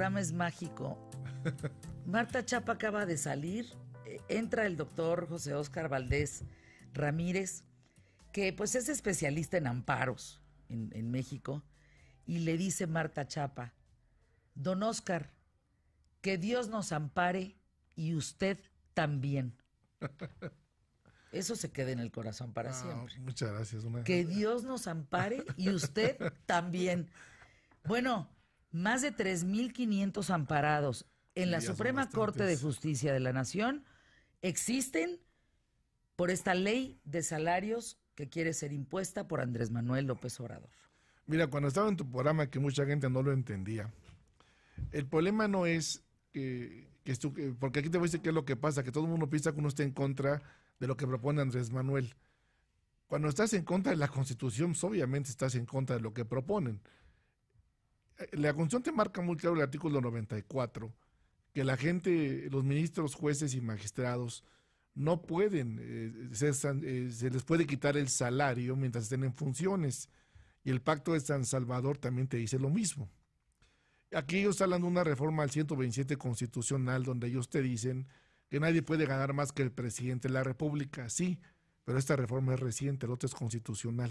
programa es mágico. Marta Chapa acaba de salir, eh, entra el doctor José Oscar Valdés Ramírez, que pues es especialista en amparos en, México, y le dice Marta Chapa, don Oscar, que Dios nos ampare y usted también. Eso se queda en el corazón para ah, siempre. Muchas gracias. Que Dios nos ampare y usted también. Bueno, más de 3.500 amparados en la Suprema Corte de Justicia de la Nación existen por esta ley de salarios que quiere ser impuesta por Andrés Manuel López Obrador. Mira, cuando estaba en tu programa, que mucha gente no lo entendía, el problema no es que, eh, porque aquí te voy a decir qué es lo que pasa, que todo el mundo piensa que uno está en contra de lo que propone Andrés Manuel. Cuando estás en contra de la Constitución, obviamente estás en contra de lo que proponen la Constitución te marca muy claro el artículo 94, que la gente, los ministros, jueces y magistrados no pueden, eh, eh, se, les puede quitar el salario mientras estén en funciones. Y el Pacto de San Salvador también te dice lo mismo. Aquí ellos hablan de una reforma al 127 constitucional donde ellos te dicen que nadie puede ganar más que el presidente de la República. Sí, pero esta reforma es reciente, el otro es constitucional.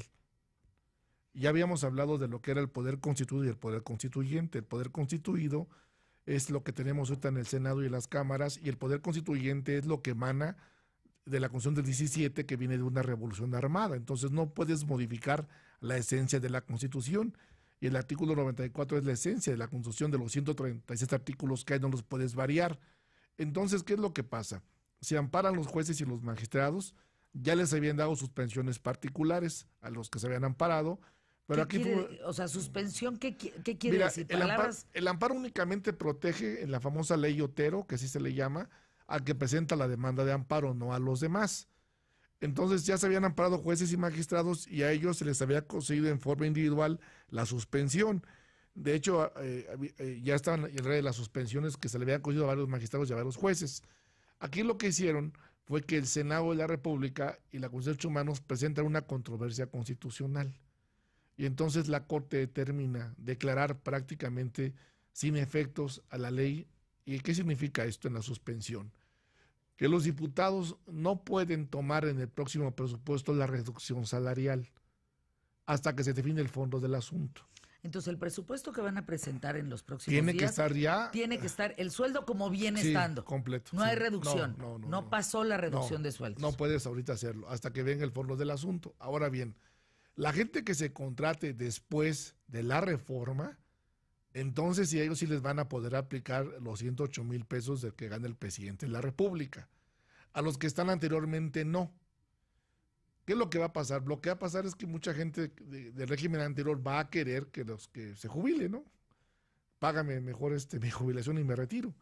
Ya habíamos hablado de lo que era el poder constituido y el poder constituyente. El poder constituido es lo que tenemos ahorita en el Senado y en las cámaras, y el poder constituyente es lo que emana de la Constitución del 17 que viene de una revolución armada. Entonces no puedes modificar la esencia de la Constitución. Y el artículo 94 es la esencia de la Constitución, de los 136 artículos que hay, no los puedes variar. Entonces, ¿qué es lo que pasa? Se amparan los jueces y los magistrados, ya les habían dado suspensiones particulares a los que se habían amparado, o sea, suspensión, ¿qué, quiere decir? El amparo, únicamente protege en la famosa ley Otero, que así se le llama, al que presenta la demanda de amparo, no a los demás. Entonces ya se habían amparado jueces y magistrados y a ellos se les había conseguido en forma individual la suspensión. De hecho, eh, eh, ya estaban en red las suspensiones que se le habían conseguido a varios magistrados y a varios jueces. Aquí lo que hicieron fue que el Senado de la República y la Constitución de Humanos presentan una controversia constitucional y entonces la Corte determina declarar prácticamente sin efectos a la ley. ¿Y qué significa esto en la suspensión? Que los diputados no pueden tomar en el próximo presupuesto la reducción salarial hasta que se define el fondo del asunto. Entonces, el presupuesto que van a presentar en los próximos días. Tiene que estar ya. Tiene que estar el sueldo como viene estando. completo. No hay reducción. No, no pasó la reducción de sueldos. No puedes ahorita hacerlo hasta que venga el fondo del asunto. Ahora bien, la gente que se contrate después de la reforma, entonces sí, ellos sí les van a poder aplicar los 108 mil pesos del que gana el presidente de la República. A los que están anteriormente, no. ¿Qué es lo que va a pasar? Lo que va a pasar es que mucha gente del régimen anterior va a querer que los que se jubilen, ¿no? Págame mejor este, mi jubilación y me retiro.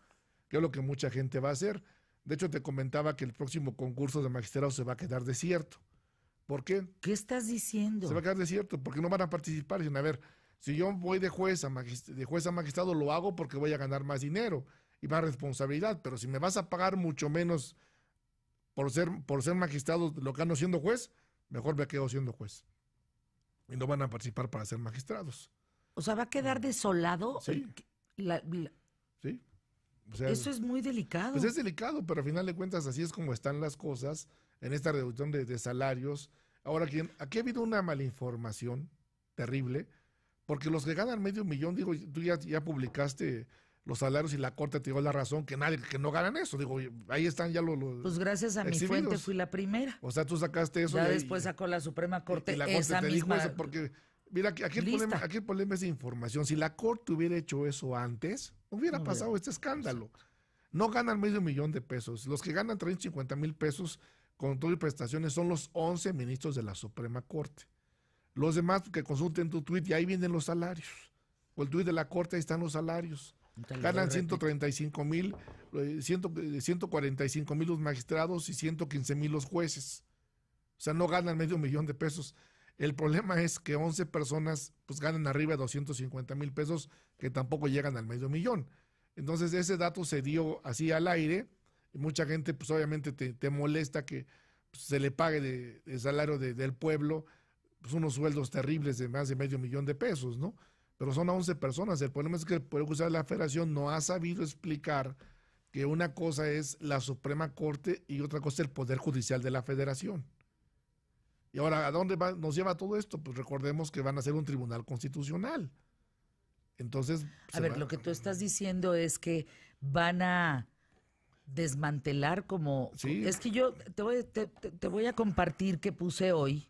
Que es lo que mucha gente va a hacer. De hecho, te comentaba que el próximo concurso de magistrados se va a quedar desierto. ¿Por qué? ¿Qué estás diciendo? Se va a quedar desierto, porque no van a participar. Dicen, a ver, si yo voy de juez a, de juez a magistrado, lo hago porque voy a ganar más dinero y más responsabilidad, pero si me vas a pagar mucho menos por ser, por ser magistrado, lo que ando siendo juez, mejor me quedo siendo juez. Y no van a participar para ser magistrados. O sea, va a quedar mm. desolado. Sí. Sí. Eso es muy delicado. Pues es delicado, pero al final de cuentas así es como están las cosas en esta reducción de, salarios. Ahora, aquí, ha habido una malinformación terrible, porque los que ganan medio millón, digo, tú ya, publicaste los salarios y la corte te dio la razón que nadie que no ganan eso digo ahí están ya los, pues gracias a mi fuente fui la primera o sea tú sacaste eso ya después sacó la Suprema Corte y, la corte te misma dijo eso porque mira aquí, aquí el problema aquí el es información si la corte hubiera hecho eso antes hubiera pasado este escándalo no ganan medio millón de pesos los que ganan 350 mil pesos control y prestaciones son los 11 ministros de la Suprema Corte. Los demás que consulten tu tweet y ahí vienen los salarios. O el tweet de la Corte, ahí están los salarios. Ganan 135 mil, 145 eh, eh, mil los magistrados y 115 mil los jueces. O sea, no ganan medio millón de pesos. El problema es que 11 personas pues ganan arriba de 250 mil pesos que tampoco llegan al medio millón. Entonces ese dato se dio así al aire mucha gente pues obviamente te, molesta que pues, se le pague de, salario del pueblo pues, unos sueldos terribles de más de medio millón de pesos, ¿no? Pero son 11 personas. El problema es que el Poder Judicial de la Federación no ha sabido explicar que una cosa es la Suprema Corte y otra cosa el Poder Judicial de la Federación. Y ahora, ¿a dónde nos lleva todo esto? Pues recordemos que van a ser un tribunal constitucional. Entonces... A ver, lo que tú estás diciendo es que van a desmantelar como... Es que yo te voy, voy a compartir que puse hoy,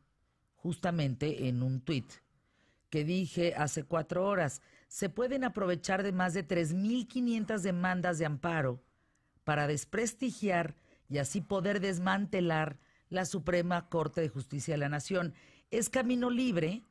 justamente en un tuit, que dije hace cuatro horas, se pueden aprovechar de más de 3.500 demandas de amparo para desprestigiar y así poder desmantelar la Suprema Corte de Justicia de la Nación. Es camino libre,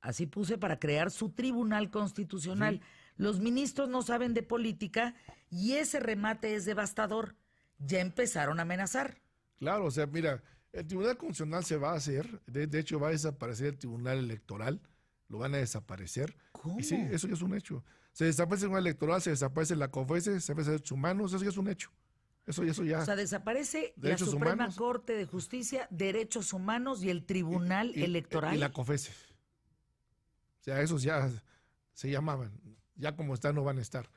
así puse, para crear su Tribunal Constitucional. Los ministros no saben de política y ese remate es devastador. Ya empezaron a amenazar. Claro, o sea, mira, el Tribunal Constitucional se va a hacer, de, hecho va a desaparecer el Tribunal Electoral, lo van a desaparecer. ¿Cómo? sí, eso ya es un hecho. Se desaparece el Tribunal Electoral, se desaparece la COFESE, se desaparece derechos humanos, eso ya es un hecho. Eso, eso ya. O sea, desaparece la Suprema Corte de Justicia, Derechos Humanos y el Tribunal Electoral. Y la COFESE. O sea, esos ya se llamaban ya como están no van a estar.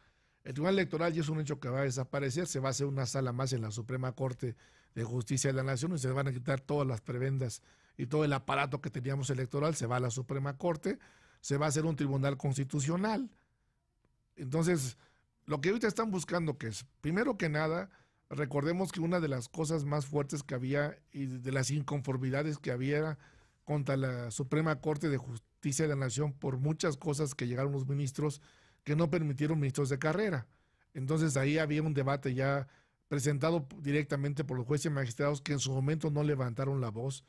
El Tribunal Electoral ya es un hecho que va a desaparecer, se va a hacer una sala más en la Suprema Corte de Justicia de la Nación y se van a quitar todas las prebendas y todo el aparato que teníamos electoral, se va a la Suprema Corte, se va a hacer un tribunal constitucional. Entonces, lo que ahorita están buscando que es, primero que nada, recordemos que una de las cosas más fuertes que había y de las inconformidades que había contra la Suprema Corte de Justicia de la Nación por muchas cosas que llegaron los ministros, que no permitieron ministros de carrera. Entonces ahí había un debate ya presentado directamente por los jueces y magistrados que en su momento no levantaron la voz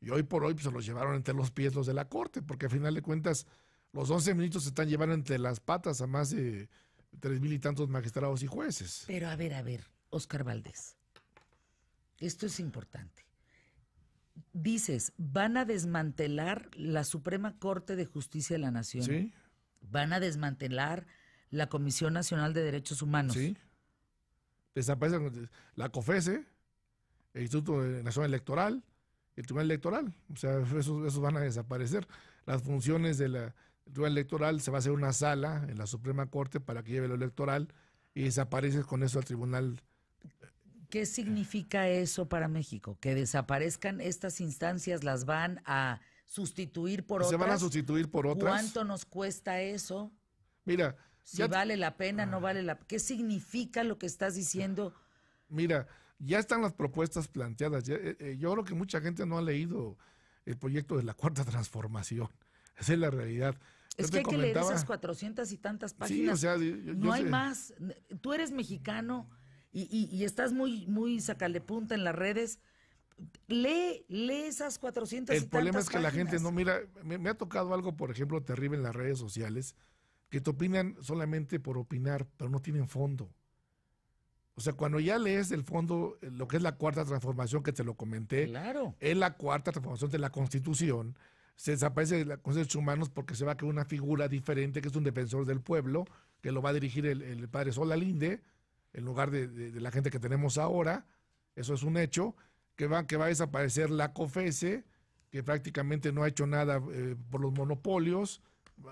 y hoy por hoy pues, se los llevaron entre los pies los de la Corte, porque al final de cuentas los 11 ministros se están llevando entre las patas a más de tres mil y tantos magistrados y jueces. Pero a ver, a ver, Oscar Valdés, esto es importante. Dices, van a desmantelar la Suprema Corte de Justicia de la Nación. Sí van a desmantelar la Comisión Nacional de Derechos Humanos. Sí. Desaparecen la COFESE, el Instituto Nacional Electoral, el Tribunal Electoral. O sea, esos, van a desaparecer. Las funciones del Tribunal Electoral se va a hacer una sala en la Suprema Corte para que lleve lo electoral y desaparece con eso al Tribunal. ¿Qué significa eso para México? Que desaparezcan estas instancias, las van a sustituir por otras. Se van a sustituir por otras. ¿Cuánto nos cuesta eso? Mira. Si vale la pena, no ah. vale la ¿Qué significa lo que estás diciendo? Mira, ya están las propuestas planteadas. Eh, eh, yo, creo que mucha gente no ha leído el proyecto de la cuarta transformación. Esa es la realidad. es que hay que leer esas cuatrocientas y tantas páginas. no hay más. Tú eres mexicano y, estás muy, muy sacalepunta en las redes lee, lee esas 400 El problema es que la gente no mira, me, ha tocado algo, por ejemplo, terrible en las redes sociales, que te opinan solamente por opinar, pero no tienen fondo. O sea, cuando ya lees el fondo, eh, lo que es la cuarta transformación, que te lo comenté, claro. es la cuarta transformación de la Constitución, se desaparece de la Constitución de Humanos porque se va a crear una figura diferente que es un defensor del pueblo, que lo va a dirigir el, padre Solalinde, en lugar de, de la gente que tenemos ahora, eso es un hecho que va, que va a desaparecer la COFESE, e, que prácticamente no ha hecho nada eh, por los monopolios,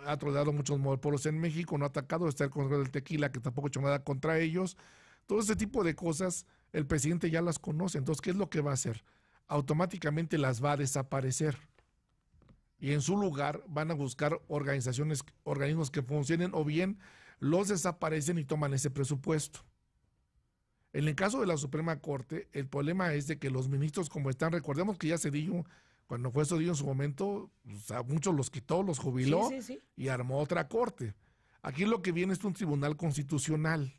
ha troleado muchos monopolios en México, no ha atacado, está el control del Tequila, que tampoco ha hecho nada contra ellos. Todo ese tipo de cosas el presidente ya las conoce. Entonces, ¿qué es lo que va a hacer? Automáticamente las va a desaparecer. Y en su lugar van a buscar organizaciones, organismos que funcionen o bien los desaparecen y toman ese presupuesto. En el caso de la Suprema Corte, el problema es de que los ministros, como están, recordemos que ya se dijo, cuando fue eso en su momento, pues, a muchos los quitó, los jubiló y armó otra corte. Aquí lo que viene es un tribunal constitucional.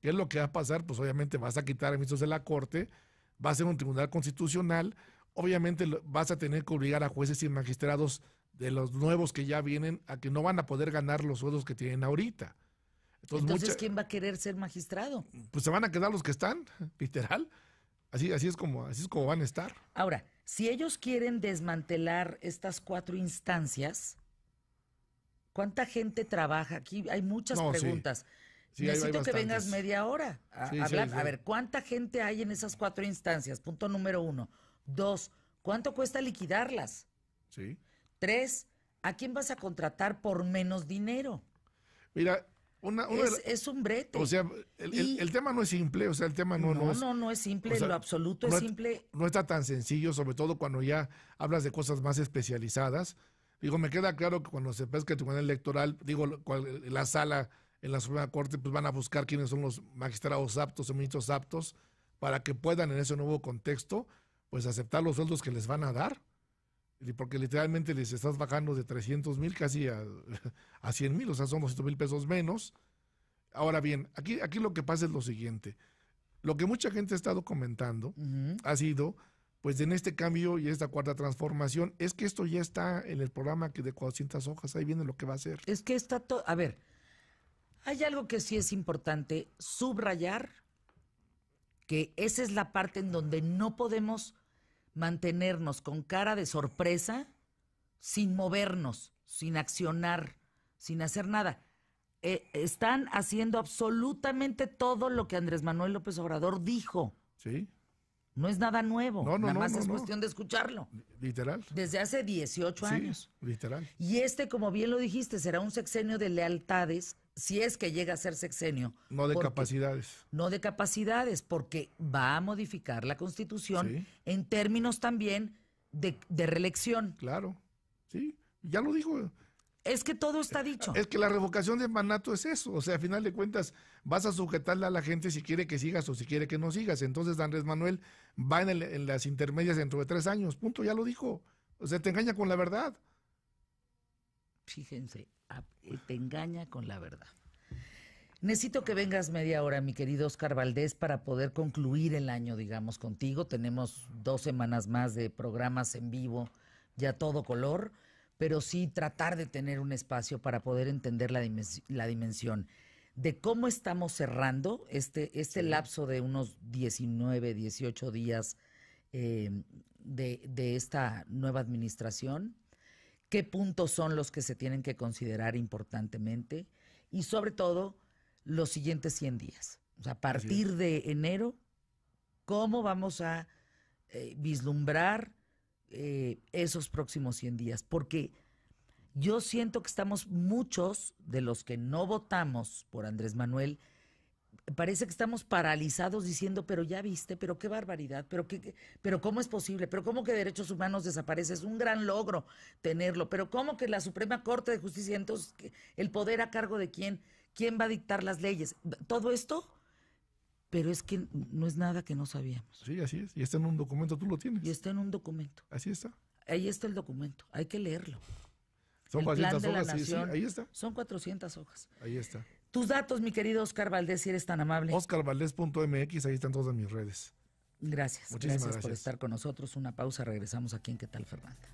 ¿Qué es lo que va a pasar? Pues obviamente vas a quitar a ministros de la corte, va a ser un tribunal constitucional, obviamente vas a tener que obligar a jueces y magistrados de los nuevos que ya vienen a que no van a poder ganar los sueldos que tienen ahorita. Entonces, ¿quién va a querer ser magistrado? Pues se van a quedar los que están, literal. Así, así, es como, así es como van a estar. Ahora, si ellos quieren desmantelar estas cuatro instancias, ¿cuánta gente trabaja aquí? Hay muchas preguntas. Necesito que vengas media hora a, hablar. a ver, ¿cuánta gente hay en esas cuatro instancias? Punto número uno. Dos, ¿cuánto cuesta liquidarlas? Sí. Tres, ¿a quién vas a contratar por menos dinero? Mira, es, un brete. O sea, el, tema no es simple, o sea, el tema no, no, no es... No, es simple, lo absoluto es simple. No está tan sencillo, sobre todo cuando ya hablas de cosas más especializadas. Digo, me queda claro que cuando se pesca el tribunal electoral, digo, la sala en la Suprema Corte, pues van a buscar quiénes son los magistrados aptos o ministros aptos para que puedan en ese nuevo contexto, pues aceptar los sueldos que les van a dar porque literalmente les estás bajando de 300 mil casi a, 100 mil, o sea, son 200 mil pesos menos. Ahora bien, aquí, aquí lo que pasa es lo siguiente. Lo que mucha gente ha estado comentando ha sido, pues en este cambio y esta cuarta transformación, es que esto ya está en el programa que de 400 hojas, ahí viene lo que va a ser. Es que está todo, a ver, hay algo que sí es importante subrayar, que esa es la parte en donde no podemos mantenernos con cara de sorpresa, sin movernos, sin accionar, sin hacer nada. Eh, están haciendo absolutamente todo lo que Andrés Manuel López Obrador dijo. Sí. No es nada nuevo, nada más es cuestión de escucharlo. Literal. Desde hace 18 años. Literal. Y este, como bien lo dijiste, será un sexenio de lealtades, si es que llega a ser sexenio. No de capacidades. No de capacidades, porque va a modificar la constitución en términos también de reelección. Claro, sí. Ya lo dijo es que todo está dicho. Es que la revocación de mandato es eso. O sea, a final de cuentas, vas a sujetarle a la gente si quiere que sigas o si quiere que no sigas. Entonces, Andrés Manuel va en, en las intermedias dentro de tres años. Punto, ya lo dijo. O sea, te engaña con la verdad. Fíjense, te engaña con la verdad. Necesito que vengas media hora, mi querido Oscar Valdés, para poder concluir el año, digamos, contigo. Tenemos dos semanas más de programas en vivo, ya todo color pero sí tratar de tener un espacio para poder entender la, dimensión de cómo estamos cerrando este, este lapso de unos 19, 18 días em, de, de, esta nueva administración, qué puntos son los que se tienen que considerar importantemente y sobre todo los siguientes 100 días. O sea, a partir de enero, ¿cómo vamos a eh, vislumbrar eh, esos próximos 100 días, porque yo siento que estamos muchos de los que no votamos por Andrés Manuel, parece que estamos paralizados diciendo, pero ya viste, pero qué barbaridad, pero qué, pero cómo es posible, pero cómo que derechos humanos desaparece, es un gran logro tenerlo, pero cómo que la Suprema Corte de Justicia, entonces, el poder a cargo de quién, quién va a dictar las leyes, todo esto pero es que no es nada que no sabíamos. Sí, así es. Y está en un documento, tú lo tienes. Y está en un documento. Así está. Ahí está el documento, hay que leerlo. Son 400 hojas, sí, ahí está. Son 400 hojas. Ahí está. Tus datos, mi querido Oscar Valdés, si eres tan amable. Oscarvaldez.mx, ahí están todas mis redes. Gracias. Muchísimas gracias, por estar con nosotros. Una pausa, regresamos aquí en ¿Qué tal, Fernanda?